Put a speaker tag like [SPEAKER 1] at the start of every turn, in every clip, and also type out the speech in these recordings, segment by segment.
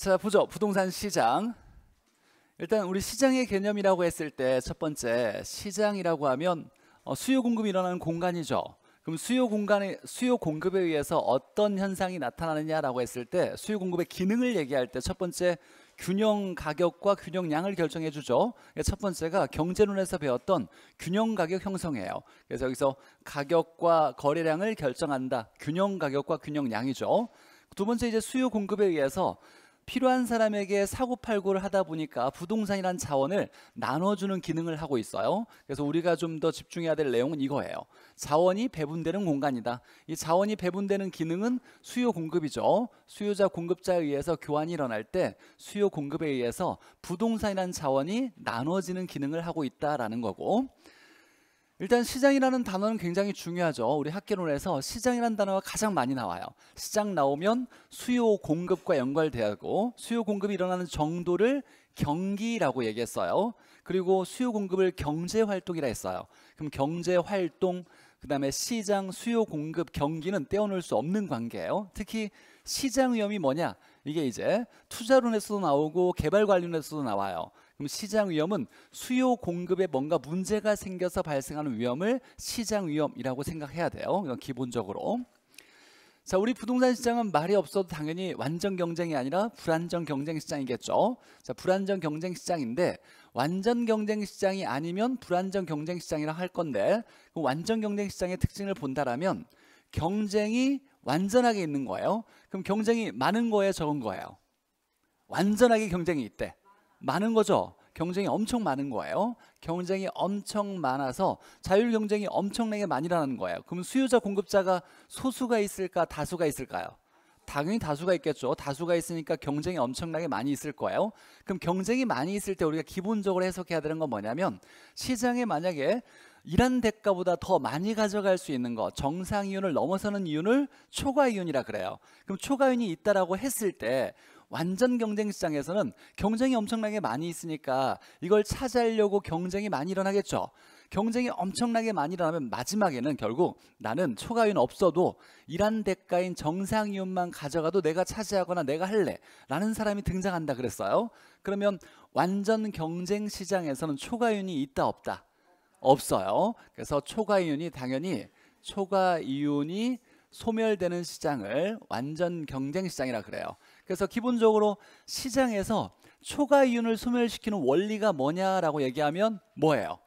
[SPEAKER 1] 자 보죠 부동산 시장 일단 우리 시장의 개념이라고 했을 때 첫 번째 시장이라고 하면 어, 수요 공급이 일어나는 공간이죠 그럼 수요 공간에 수요 공급에 의해서 어떤 현상이 나타나느냐라고 했을 때 수요 공급의 기능을 얘기할 때 첫 번째 균형 가격과 균형 양을 결정해 주죠. 그러니까 첫 번째가 경제론에서 배웠던 균형 가격 형성이에요. 그래서 여기서 가격과 거래량을 결정한다. 균형 가격과 균형 양이죠. 두 번째 이제 수요 공급에 의해서 필요한 사람에게 사고 팔고를 하다 보니까 부동산이란 자원을 나눠주는 기능을 하고 있어요. 그래서 우리가 좀 더 집중해야 될 내용은 이거예요. 자원이 배분되는 공간이다. 이 자원이 배분되는 기능은 수요 공급이죠. 수요자 공급자에 의해서 교환이 일어날 때 수요 공급에 의해서 부동산이란 자원이 나눠지는 기능을 하고 있다라는 거고 일단 시장이라는 단어는 굉장히 중요하죠. 우리 학계론에서 시장이라는 단어가 가장 많이 나와요. 시장 나오면 수요 공급과 연결되고 수요 공급이 일어나는 정도를 경기라고 얘기했어요. 그리고 수요 공급을 경제 활동이라 했어요. 그럼 경제 활동 그다음에 시장 수요 공급 경기는 떼어놓을 수 없는 관계예요. 특히 시장 위험이 뭐냐? 이게 이제 투자론에서도 나오고 개발 관련에서도 나와요. 그럼 시장 위험은 수요 공급에 뭔가 문제가 생겨서 발생하는 위험을 시장 위험이라고 생각해야 돼요. 기본적으로. 자, 우리 부동산 시장은 말이 없어도 당연히 완전 경쟁이 아니라 불안정 경쟁 시장이겠죠. 자, 불안정 경쟁 시장인데 완전 경쟁 시장이 아니면 불안정 경쟁 시장이라 할 건데 그 완전 경쟁 시장의 특징을 본다라면 경쟁이 완전하게 있는 거예요. 그럼 경쟁이 많은 거예요, 적은 거예요? 완전하게 경쟁이 있대. 많은 거죠. 경쟁이 엄청 많은 거예요. 경쟁이 엄청 많아서 자율 경쟁이 엄청나게 많이 라는 거예요. 그럼 수요자 공급자가 소수가 있을까 다수가 있을까요? 당연히 다수가 있겠죠. 다수가 있으니까 경쟁이 엄청나게 많이 있을 거예요. 그럼 경쟁이 많이 있을 때 우리가 기본적으로 해석해야 되는 건 뭐냐면 시장에 만약에 이한 대가보다 더 많이 가져갈 수 있는 거 정상 이윤을 넘어서는 이윤을 초과 이윤이라 그래요. 그럼 초과 이윤이 있다라고 했을 때 완전 경쟁 시장에서는 경쟁이 엄청나게 많이 있으니까 이걸 차지하려고 경쟁이 많이 일어나겠죠. 경쟁이 엄청나게 많이 일어나면 마지막에는 결국 나는 초과윤 없어도 일한 대가인 정상윤만 가져가도 내가 차지하거나 내가 할래 라는 사람이 등장한다 그랬어요. 그러면 완전 경쟁 시장에서는 초과윤이 있다 없다 없어요. 그래서 초과윤이 당연히 초과이윤이 소멸되는 시장을 완전 경쟁 시장이라 그래요. 그래서 기본적으로 시장에서 초과 이윤을 소멸시키는 원리가 뭐냐라고 얘기하면 뭐예요?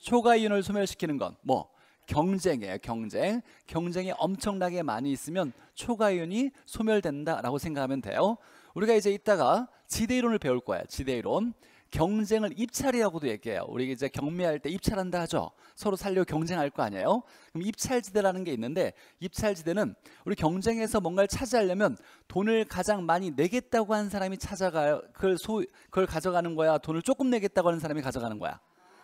[SPEAKER 1] 초과 이윤을 소멸시키는 건 뭐? 경쟁이에요 경쟁 경쟁이 엄청나게 많이 있으면 초과 이윤이 소멸된다라고 생각하면 돼요 우리가 이제 이따가 지대이론을 배울 거예요 지대이론 경쟁을 입찰이라고도 얘기해요. 우리 이제 경매할 때 입찰한다 하죠. 서로 살려 경쟁할 거 아니에요. 그럼 입찰지대라는 게 있는데 입찰지대는 우리 경쟁에서 뭔가를 차지하려면 돈을 가장 많이 내겠다고 한 사람이 찾아가요. 그걸 소 그걸 가져가는 거야. 돈을 조금 내겠다고 하는 사람이 가져가는 거야.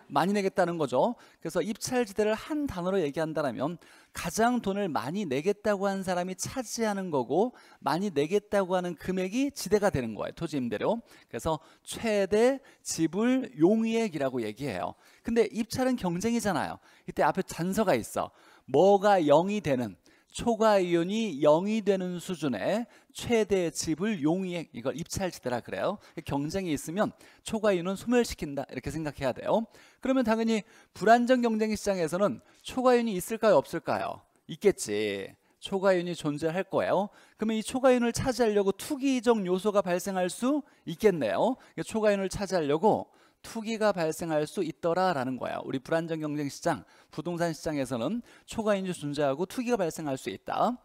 [SPEAKER 1] 많이 내겠다는 거죠. 그래서 입찰지대를 한 단어로 얘기한다면 가장 돈을 많이 내겠다고 한 사람이 차지하는 거고 많이 내겠다고 하는 금액이 지대가 되는 거예요. 토지임대료. 그래서 최대 지불 용의액이라고 얘기해요. 근데 입찰은 경쟁이잖아요. 이때 앞에 잔서가 있어. 뭐가 0이 되는 초과이윤이 0이 되는 수준의 최대 집을 용이해 이걸 입찰지대라 그래요 경쟁이 있으면 초과이윤은 소멸시킨다 이렇게 생각해야 돼요 그러면 당연히 불안정 경쟁 시장에서는 초과이윤이 있을까요 없을까요 있겠지 초과이윤이 존재할 거예요 그러면 이초과이윤을 차지하려고 투기적 요소가 발생할 수 있겠네요 초과이윤을 차지하려고 투기가 발생할 수 있더라라는 거야. 우리 불안정 경쟁 시장, 부동산 시장에서는 초과인이 존재하고 투기가 발생할 수 있다.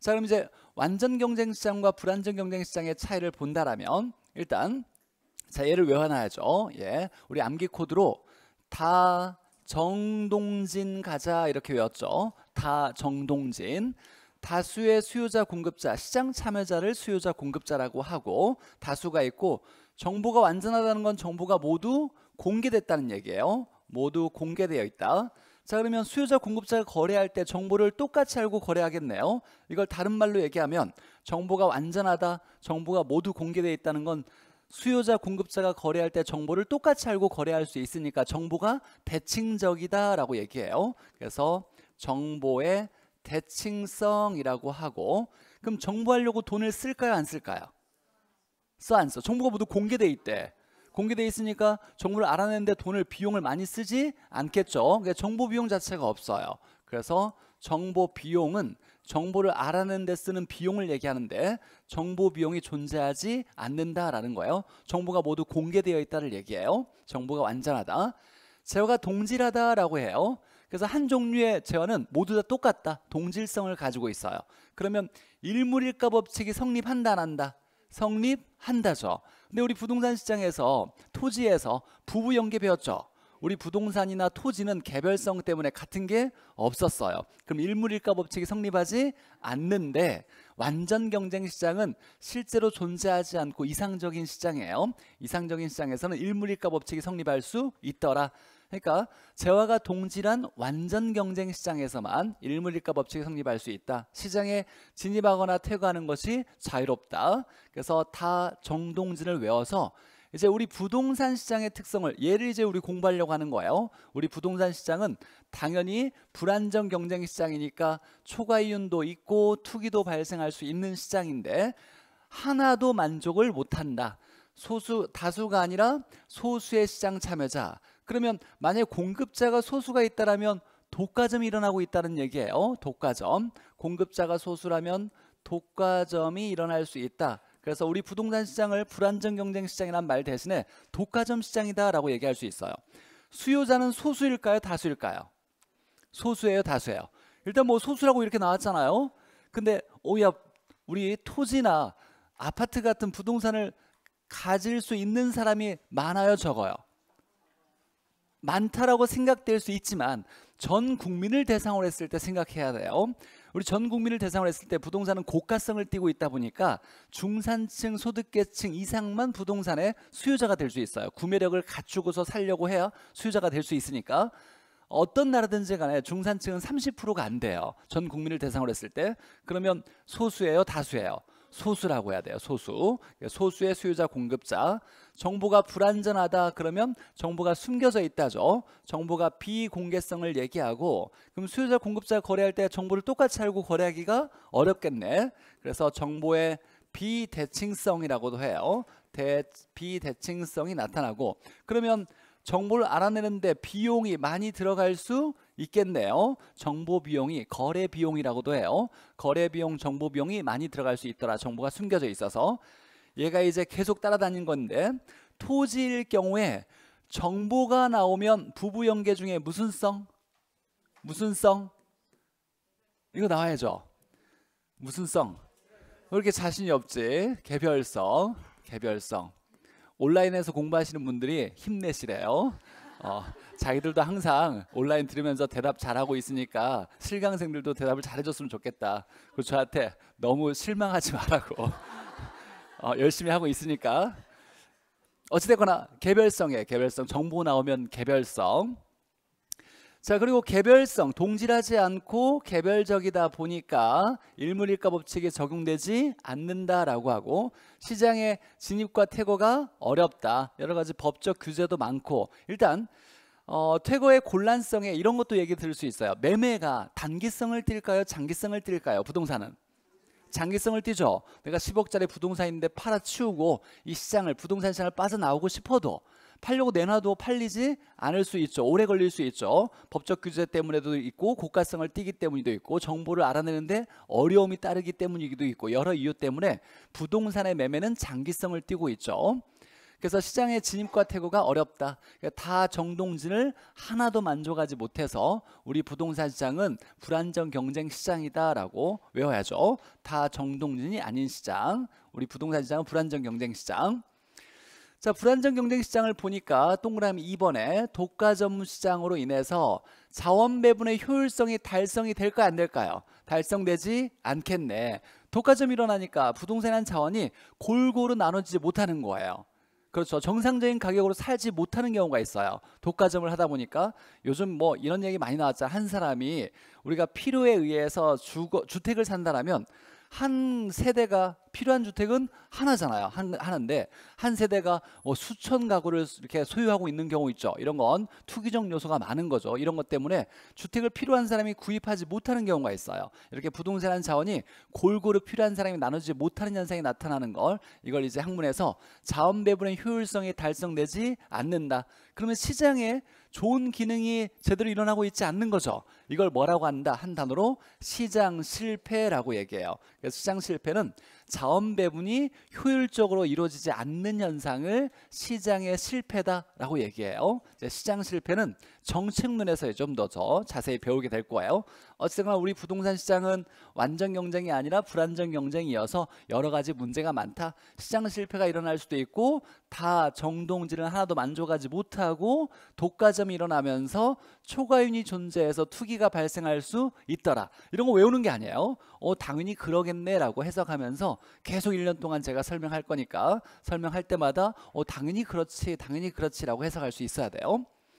[SPEAKER 1] 자, 그럼 이제 완전 경쟁 시장과 불안정 경쟁 시장의 차이를 본다라면 일단 자, 얘를 외워놔야죠. 예. 우리 암기 코드로 다 정동진 가자 이렇게 외웠죠. 다 정동진. 다수의 수요자 공급자, 시장 참여자를 수요자 공급자라고 하고 다수가 있고 정보가 완전하다는 건 정보가 모두 공개됐다는 얘기예요. 모두 공개되어 있다. 자 그러면 수요자 공급자가 거래할 때 정보를 똑같이 알고 거래하겠네요. 이걸 다른 말로 얘기하면 정보가 완전하다, 정보가 모두 공개되어 있다는 건 수요자 공급자가 거래할 때 정보를 똑같이 알고 거래할 수 있으니까 정보가 대칭적이다라고 얘기해요. 그래서 정보의 대칭성이라고 하고 그럼 정보하려고 돈을 쓸까요 안 쓸까요? 써안 써? 정부가 모두 공개돼 있대. 공개돼 있으니까 정부를 알아내는데 돈을 비용을 많이 쓰지 않겠죠. 그러니까 정보 비용 자체가 없어요. 그래서 정보 비용은 정보를 알아내는 데 쓰는 비용을 얘기하는데 정보 비용이 존재하지 않는다라는 거예요. 정보가 모두 공개되어 있다를 얘기해요. 정보가 완전하다. 재화가 동질하다라고 해요. 그래서 한 종류의 재화는 모두 다 똑같다. 동질성을 가지고 있어요. 그러면 일물일가 법칙이 성립한다 안 한다? 성립한다죠. 근데 우리 부동산 시장에서 토지에서 부부 연계 배웠죠. 우리 부동산이나 토지는 개별성 때문에 같은 게 없었어요. 그럼 일물일가 법칙이 성립하지 않는데 완전 경쟁 시장은 실제로 존재하지 않고 이상적인 시장이에요. 이상적인 시장에서는 일물일가 법칙이 성립할 수 있더라. 그러니까 재화가 동질한 완전 경쟁 시장에서만 일물일가 법칙이 성립할 수 있다. 시장에 진입하거나 퇴거하는 것이 자유롭다. 그래서 다 정동진을 외워서 이제 우리 부동산 시장의 특성을 예를 이제 우리 공부하려고 하는 거예요. 우리 부동산 시장은 당연히 불안정 경쟁 시장이니까 초과 이윤도 있고 투기도 발생할 수 있는 시장인데 하나도 만족을 못한다. 소수 다수가 아니라 소수의 시장 참여자 그러면 만약에 공급자가 소수가 있다라면 독과점이 일어나고 있다는 얘기예요. 독과점. 공급자가 소수라면 독과점이 일어날 수 있다. 그래서 우리 부동산 시장을 불안정 경쟁 시장이란 말 대신에 독과점 시장이다라고 얘기할 수 있어요. 수요자는 소수일까요? 다수일까요? 소수예요, 다수예요. 일단 뭐 소수라고 이렇게 나왔잖아요. 근데 오야 우리 토지나 아파트 같은 부동산을 가질 수 있는 사람이 많아요, 적어요? 많다라고 생각될 수 있지만 전 국민을 대상으로 했을 때 생각해야 돼요. 우리 전 국민을 대상으로 했을 때 부동산은 고가성을 띠고 있다 보니까 중산층, 소득계층 이상만 부동산의 수요자가 될 수 있어요. 구매력을 갖추고서 살려고 해야 수요자가 될 수 있으니까 어떤 나라든지 간에 중산층은 30%가 안 돼요. 전 국민을 대상으로 했을 때. 그러면 소수예요, 다수예요. 소수라고 해야 돼요. 소수. 그러니까 소수의 소유자 공급자. 정보가 불안전하다 그러면 정보가 숨겨져 있다죠. 정보가 비공개성을 얘기하고 그럼 소유자 공급자 거래할 때 정보를 똑같이 알고 거래하기가 어렵겠네. 그래서 정보의 비대칭성이라고도 해요. 대, 비대칭성이 나타나고 그러면 정보를 알아내는데 비용이 많이 들어갈 수 있겠네요. 정보 비용이 거래 비용이라고도 해요. 거래 비용, 정보 비용이 많이 들어갈 수 있더라. 정보가 숨겨져 있어서 얘가 이제 계속 따라다닌 건데 토지일 경우에 정보가 나오면 부부 연계 중에 무슨 성? 무슨 성? 이거 나와야죠. 무슨 성? 왜 이렇게 자신이 없지? 개별성, 개별성. 온라인에서 공부하시는 분들이 힘내시래요. 어, 자기들도 항상 온라인 들으면서 대답 잘하고 있으니까 실강생들도 대답을 잘해줬으면 좋겠다. 그 저한테 너무 실망하지 말라고 어, 열심히 하고 있으니까 어찌됐거나 개별성에 개별성 정보 나오면 개별성 자 그리고 개별성 동질하지 않고 개별적이다 보니까 일물일가 법칙에 적용되지 않는다라고 하고 시장의 진입과 퇴거가 어렵다 여러 가지 법적 규제도 많고 일단 어, 퇴거의 곤란성에 이런 것도 얘기 들을 수 있어요 매매가 단기성을 띨까요 장기성을 띨까요 부동산은 장기성을 띄죠 내가 10억짜리 부동산인데 팔아치우고 이 시장을 부동산 시장을 빠져나오고 싶어도 팔려고 내놔도 팔리지 않을 수 있죠. 오래 걸릴 수 있죠. 법적 규제 때문에도 있고 고가성을 띠기 때문에도 있고 정보를 알아내는데 어려움이 따르기 때문이기도 있고 여러 이유 때문에 부동산의 매매는 장기성을 띠고 있죠. 그래서 시장의 진입과 태고가 어렵다. 그러니까 다 정동진을 하나도 만족하지 못해서 우리 부동산 시장은 불안정 경쟁 시장이다라고 외워야죠. 다 정동진이 아닌 시장, 우리 부동산 시장은 불안정 경쟁 시장. 자, 불안정 경쟁 시장을 보니까 동그라미 2번에 독과 점 시장으로 인해서 자원 배분의 효율성이 달성이 될까 안 될까요? 달성되지 않겠네. 독과점 일어나니까 부동산 한 자원이 골고루 나눠지지 못하는 거예요. 그렇죠. 정상적인 가격으로 살지 못하는 경우가 있어요. 독과점을 하다 보니까 요즘 뭐 이런 얘기 많이 나왔죠한 사람이 우리가 필요에 의해서 주거, 주택을 산다라면 한 세대가 필요한 주택은 하나잖아요. 한, 하나인데 한 세대가 어, 수천 가구를 이렇게 소유하고 있는 경우 있죠. 이런 건 투기적 요소가 많은 거죠. 이런 것 때문에 주택을 필요한 사람이 구입하지 못하는 경우가 있어요. 이렇게 부동산 자원이 골고루 필요한 사람이 나누지 못하는 현상이 나타나는 걸 이걸 이제 학문에서 자원 배분의 효율성이 달성되지 않는다. 그러면 시장에 좋은 기능이 제대로 일어나고 있지 않는 거죠. 이걸 뭐라고 한다? 한 단어로 시장 실패라고 얘기해요. 그래서 시장 실패는 자원 배분이 효율적으로 이루어지지 않는 현상을 시장의 실패다라고 얘기해요. 시장 실패는 정책 눈에서 좀 더 자세히 배우게 될 거예요. 어쨌거나 우리 부동산 시장은 완전 경쟁이 아니라 불안정 경쟁이어서 여러 가지 문제가 많다. 시장 실패가 일어날 수도 있고 다정동질을 하나도 만족하지 못하고 독과점이 일어나면서 초과윤이 존재해서 투기 시기가 발생할 수 있더라. 이런 거 외우는 게 아니에요. 어, 당연히 그러겠네라고 해석하면서 계속 1년 동안 제가 설명할 거니까 설명할 때마다 어, 당연히 그렇지, 당연히 그렇지라고 해석할 수 있어야 돼요.